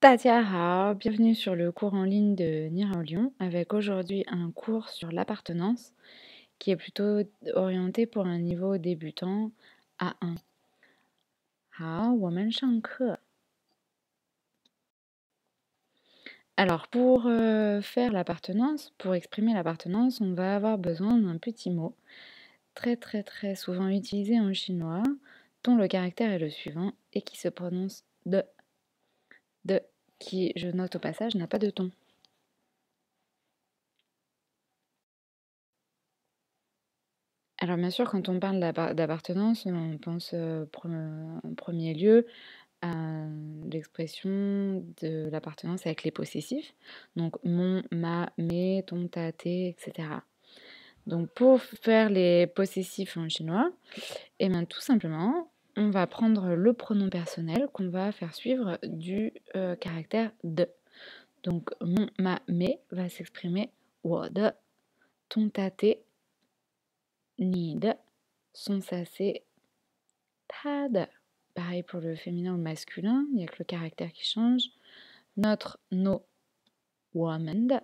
Tatia, bienvenue sur le cours en ligne de Nirao Lyon avec aujourd'hui un cours sur l'appartenance qui est plutôt orienté pour un niveau débutant A1. Alors, pour euh, faire l'appartenance, pour exprimer l'appartenance, on va avoir besoin d'un petit mot très très très souvent utilisé en chinois dont le caractère est le suivant et qui se prononce de de qui, je note au passage, n'a pas de ton. Alors bien sûr, quand on parle d'appartenance, on pense euh, en premier lieu à l'expression de l'appartenance avec les possessifs, donc mon, ma, mes, ton, ta, tes, etc. Donc pour faire les possessifs en chinois, et eh bien tout simplement, on va prendre le pronom personnel qu'on va faire suivre du euh, caractère de. Donc mon, ma, mes va s'exprimer wad, ton, tate, need, son, sassé, tad. Pareil pour le féminin ou le masculin, il n'y a que le caractère qui change. Notre, NO, woman,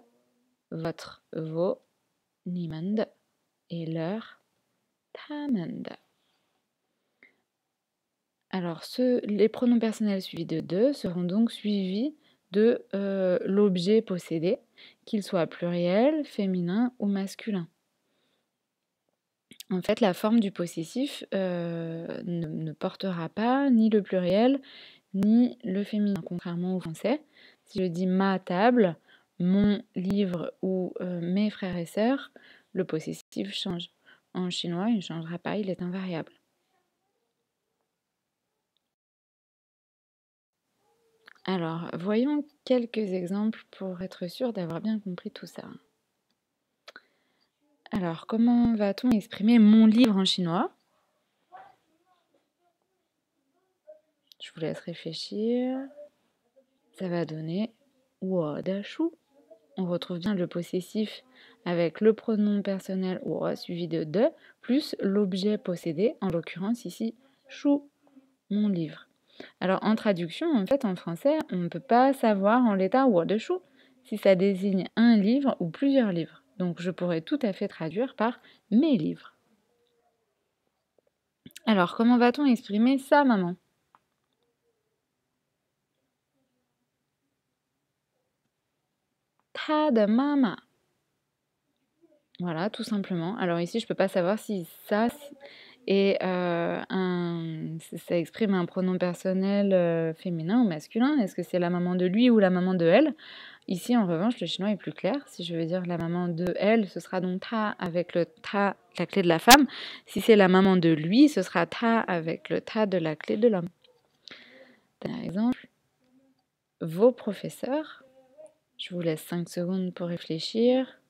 votre, vos, niemand et leur, tamand. Alors, les pronoms personnels suivis de de seront donc suivis de euh, l'objet possédé, qu'il soit pluriel, féminin ou masculin. En fait, la forme du possessif euh, ne, portera pas ni le pluriel ni le féminin, contrairement au français. Si je dis ma table, mon livre ou euh, mes frères et sœurs, le possessif change. En chinois, il ne changera pas, il est invariable. Alors, voyons quelques exemples pour être sûr d'avoir bien compris tout ça. Alors, comment va-t-on exprimer mon livre en chinois Je vous laisse réfléchir. Ça va donner shu. On retrouve bien le possessif avec le pronom personnel wo suivi de de plus l'objet possédé, en l'occurrence ici chou, mon livre. Alors en traduction, en fait, en français, on ne peut pas savoir en l'état ou de chou si ça désigne un livre ou plusieurs livres. Donc je pourrais tout à fait traduire par mes livres. Alors comment va-t-on exprimer ça, maman Ta de mama. Voilà, tout simplement. Alors ici, je ne peux pas savoir si ça est euh, un ça exprime un pronom personnel euh, féminin ou masculin, est-ce que c'est la maman de lui ou la maman de elle Ici, en revanche, le chinois est plus clair. Si je veux dire la maman de elle, ce sera donc ta avec le ta, la clé de la femme. Si c'est la maman de lui, ce sera ta avec le ta de la clé de l'homme. Par exemple, vos professeurs, je vous laisse 5 secondes pour réfléchir.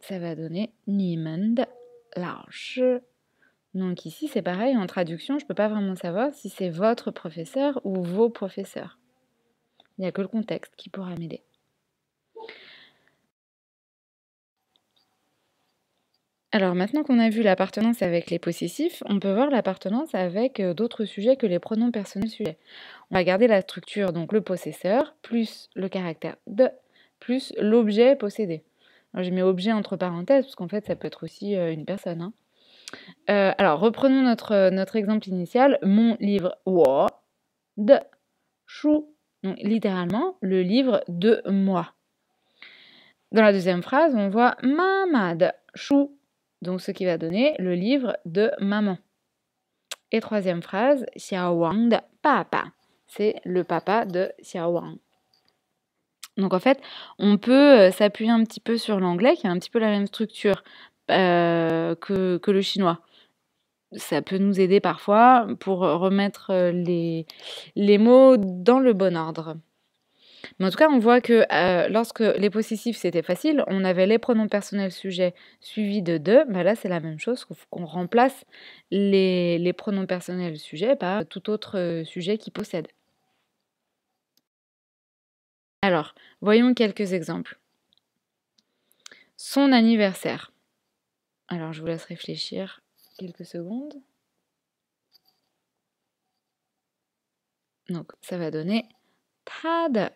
Ça va donner niemand E. Donc ici, c'est pareil, en traduction, je ne peux pas vraiment savoir si c'est votre professeur ou vos professeurs. Il n'y a que le contexte qui pourra m'aider. Alors maintenant qu'on a vu l'appartenance avec les possessifs, on peut voir l'appartenance avec euh, d'autres sujets que les pronoms personnels sujets. On va garder la structure, donc le possesseur, plus le caractère de, plus l'objet possédé. Je j'ai objet entre parenthèses, parce qu'en fait, ça peut être aussi euh, une personne. Hein. Euh, alors, reprenons notre, euh, notre exemple initial. Mon livre de chou. Donc, littéralement, le livre de moi. Dans la deuxième phrase, on voit de chou. Donc, ce qui va donner le livre de maman. Et troisième phrase, Xiaowang de papa. C'est le papa de Xiaowang. Donc en fait, on peut euh, s'appuyer un petit peu sur l'anglais, qui a un petit peu la même structure euh, que, le chinois. Ça peut nous aider parfois pour remettre euh, les, les mots dans le bon ordre. Mais en tout cas, on voit que lorsque les possessifs, c'était facile, on avait les pronoms personnels sujet suivis de deux. Mais bah là, c'est la même chose, qu'on remplace les, les pronoms personnels sujet par tout autre sujet qui possède. Voyons quelques exemples. Son anniversaire. Alors je vous laisse réfléchir quelques secondes. Donc ça va donner Tad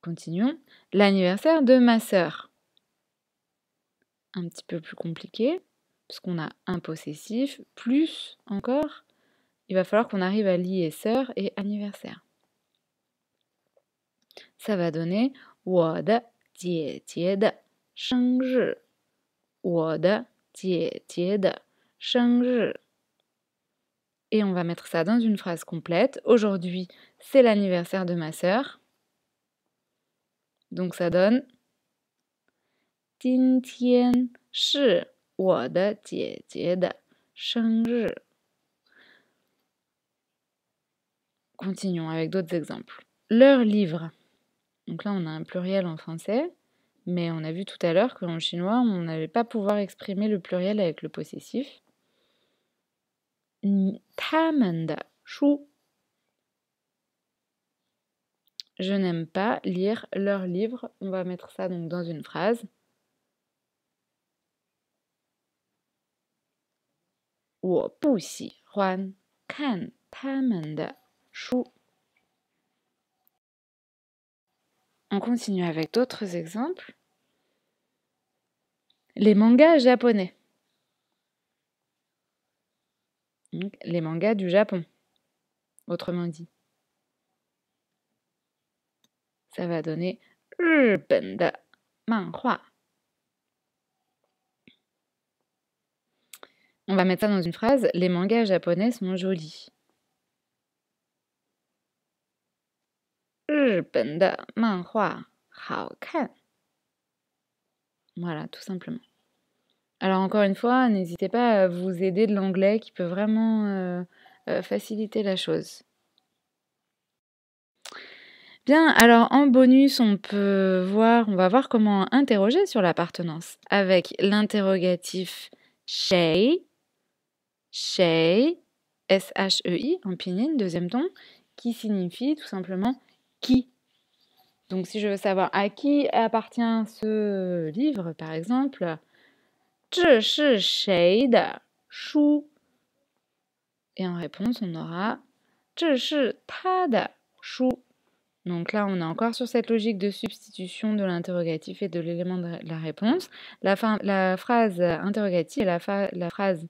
Continuons. L'anniversaire de ma sœur. Un petit peu plus compliqué, puisqu'on a un possessif, plus encore, il va falloir qu'on arrive à lier sœur et anniversaire ça va donner Et on va mettre ça dans une phrase complète. Aujourd'hui, c'est l'anniversaire de ma sœur. Donc ça donne Continuons avec d'autres exemples. Leur livre. Donc là, on a un pluriel en français, mais on a vu tout à l'heure qu'en chinois, on n'avait pas pouvoir exprimer le pluriel avec le possessif. Je n'aime pas lire leurs livres. On va mettre ça donc dans une phrase. Wo huan kan ta On continue avec d'autres exemples. Les mangas japonais. les mangas du Japon, autrement dit. Ça va donner On va mettre ça dans une phrase. Les mangas japonais sont jolis. Voilà, tout simplement. Alors encore une fois, n'hésitez pas à vous aider de l'anglais qui peut vraiment euh, euh, faciliter la chose. Bien, alors en bonus, on peut voir, on va voir comment interroger sur l'appartenance avec l'interrogatif Shei, Shei, S-H-E-I, en pinyin, deuxième ton, qui signifie tout simplement qui. Donc si je veux savoir à qui appartient ce livre, par exemple, et en réponse, on aura donc là, on est encore sur cette logique de substitution de l'interrogatif et de l'élément de la réponse. La, la, phrase interrogative et la, la phrase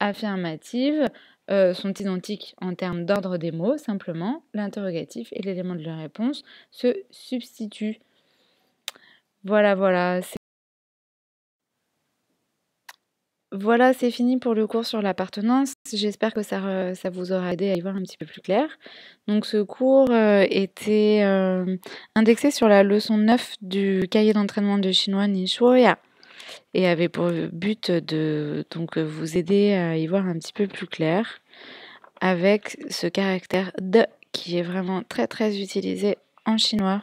affirmatives euh, sont identiques en termes d'ordre des mots, simplement l'interrogatif et l'élément de la réponse se substituent. Voilà, voilà. Voilà, c'est fini pour le cours sur l'appartenance. J'espère que ça, ça, vous aura aidé à y voir un petit peu plus clair. Donc ce cours euh, était euh, indexé sur la leçon 9 du cahier d'entraînement de chinois Nishuoya et avait pour euh, but de donc euh, vous aider à y voir un petit peu plus clair avec ce caractère de qui est vraiment très très utilisé en chinois.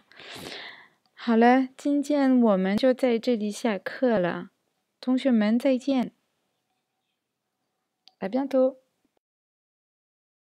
À bientôt.